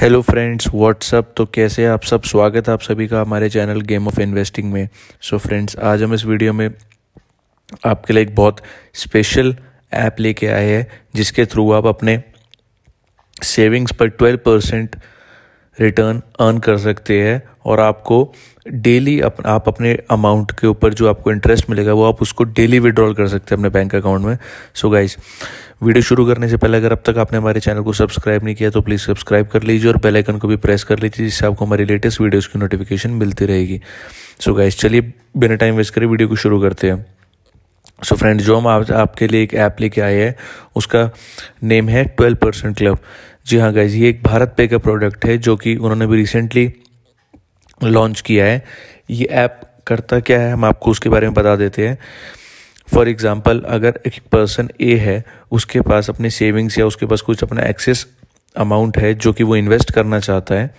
hello friends WhatsApp तो कैसे आप सब स्वागत है आप सभी का हमारे चैनल गेम ऑफ इन्वेस्टिंग में सो so फ्रेंड्स आज हम इस वीडियो में आपके लिए एक बहुत स्पेशल ऐप लेके आए हैं जिसके थ्रू आप अपने सेविंग्स पर 12 परसेंट रिटर्न अर्न कर सकते हैं और आपको डेली अप, आप अपने अमाउंट के ऊपर जो आपको इंटरेस्ट मिलेगा वो आप उसको डेली विड्रॉल कर सकते हैं अपने बैंक अकाउंट में सो so गाइज वीडियो शुरू करने से पहले अगर अब तक आपने हमारे चैनल को सब्सक्राइब नहीं किया तो प्लीज़ सब्सक्राइब कर लीजिए और बेल आइकन को भी प्रेस कर लीजिए जिससे आपको हमारी लेटेस्ट वीडियोस की नोटिफिकेशन मिलती रहेगी सो गाइज चलिए बिना टाइम वेस्ट करें वीडियो को शुरू करते हैं सो so जो हम आप, आपके लिए एक ऐप लेके आए हैं उसका नेम है ट्वेल्व परसेंट क्लब जी हाँ गाइज ये एक भारत पे का प्रोडक्ट है जो कि उन्होंने भी रिसेंटली लॉन्च किया है ये ऐप करता क्या है हम आपको उसके बारे में बता देते हैं फॉर एग्ज़ाम्पल अगर एक पर्सन ए है उसके पास अपनी सेविंग्स या उसके पास कुछ अपना एक्सेस अमाउंट है जो कि वो इन्वेस्ट करना चाहता है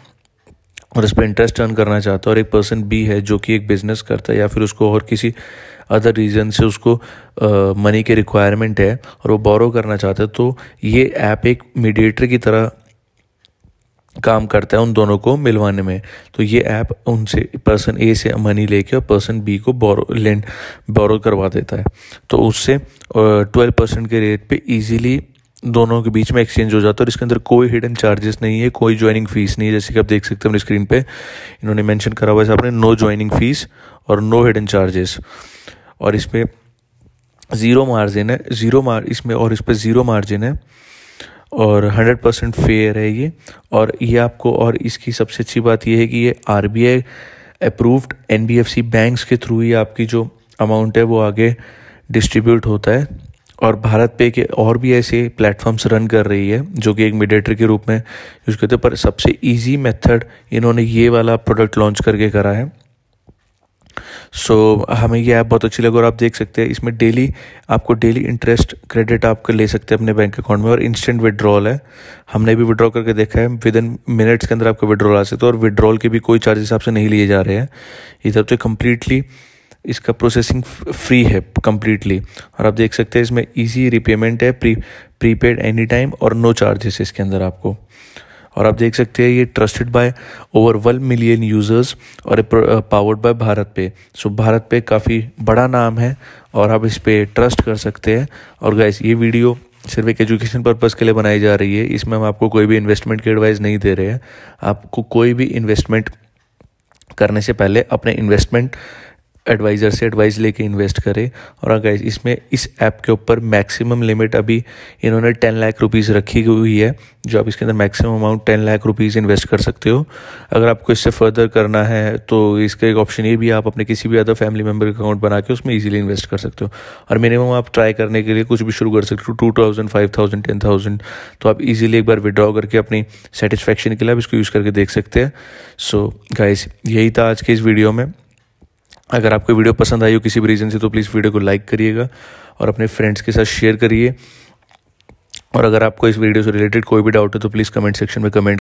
और इस पर इंटरेस्ट अर्न करना चाहता है और एक पर्सन बी है जो कि एक बिज़नेस करता है या फिर उसको और किसी अदर रीज़न से उसको मनी के रिक्वायरमेंट है और वो बोरो करना चाहता है तो ये ऐप एक मीडिएटर की तरह काम करता है उन दोनों को मिलवाने में तो ये ऐप उनसे पर्सन ए से मनी लेके और पर्सन बी को बोरो लेंड बोरो करवा देता है तो उससे ट्वेल्व परसेंट के रेट पे इजीली दोनों के बीच में एक्सचेंज हो जाता है और इसके अंदर कोई हिडन चार्जेस नहीं है कोई ज्वाइनिंग फीस नहीं है जैसे कि आप देख सकते हैं अपनी स्क्रीन पे इन्होंने मेंशन करा हुआ है आपने नो ज्वाइनिंग फीस और नो हिडन चार्जेस और इस पर ज़ीरो मार्जिन है ज़ीरो मार इसमें और इस पर ज़ीरो मार्जिन है और हंड्रेड परसेंट फेयर है ये और ये आपको और इसकी सबसे अच्छी बात यह है कि ये R B I approved N B F C banks के थ्रू ही आपकी जो अमाउंट है वो आगे डिस्ट्रीब्यूट होता है और भारत पे के और भी ऐसे प्लेटफॉर्म्स रन कर रही है जो कि एक मीडिएटर के रूप में यूज़ करते हैं पर सबसे इजी मेथड इन्होंने ये वाला प्रोडक्ट लॉन्च करके करा है सो so, हमें ये ऐप बहुत अच्छी लगी और आप देख सकते हैं इसमें डेली आपको डेली इंटरेस्ट क्रेडिट आप ले सकते हैं अपने बैंक अकाउंट में और इंस्टेंट विड्रॉल है हमने भी विड्रॉ करके देखा है विद इन मिनट्स के अंदर आपको विड्रॉल आ सकते हैं और विड्रॉल के भी कोई चार्जेस आपसे नहीं लिए जा रहे हैं ये तो कम्प्लीटली इसका प्रोसेसिंग फ्री है कम्प्लीटली और आप देख सकते हैं इसमें ईजी रिपेमेंट है प्री प्रीपेड एनी टाइम और नो चार्जेस इसके अंदर आपको और आप देख सकते हैं ये trusted by over one million users और powered by BharatPe so Bharat पे काफ़ी बड़ा नाम है और आप इस पर ट्रस्ट कर सकते हैं और गैस ये वीडियो सिर्फ एक एजुकेशन पर्पज़ के लिए बनाई जा रही है इसमें हम आपको कोई भी इन्वेस्टमेंट की एडवाइस नहीं दे रहे हैं आपको कोई भी इन्वेस्टमेंट करने से पहले अपने इन्वेस्टमेंट एडवाइज़र से एडवाइस लेके इन्वेस्ट करें और अगर हाँ इसमें इस ऐप के ऊपर मैक्सिमम लिमिट अभी इन्होंने टेन लाख रुपीज़ रखी हुई है जो आप इसके अंदर maximum amount ten lakh rupees invest कर सकते हो अगर आपको इससे फर्दर करना है तो इसका एक ऑप्शन ये भी आप अपने किसी भी अदर फैमिली मेम्बर का अकाउंट बना के उसमें ईजिली इन्वेस्ट कर सकते हो और मिनिमम आप ट्राई करने के लिए कुछ भी शुरू कर सकते हो two thousand five thousand ten thousand तो आप ईजिली एक बार विड्रॉ करके अपनी सेटिस्फेक्शन के लिए आप इसको यूज़ करके देख सकते हैं सो so, यही था आज के इस वीडियो में अगर आपको वीडियो पसंद आई हो किसी भी रीज़न से तो प्लीज़ वीडियो को लाइक करिएगा और अपने फ्रेंड्स के साथ शेयर करिए और अगर आपको इस वीडियो से रिलेटेड कोई भी डाउट है तो प्लीज़ कमेंट सेक्शन में कमेंट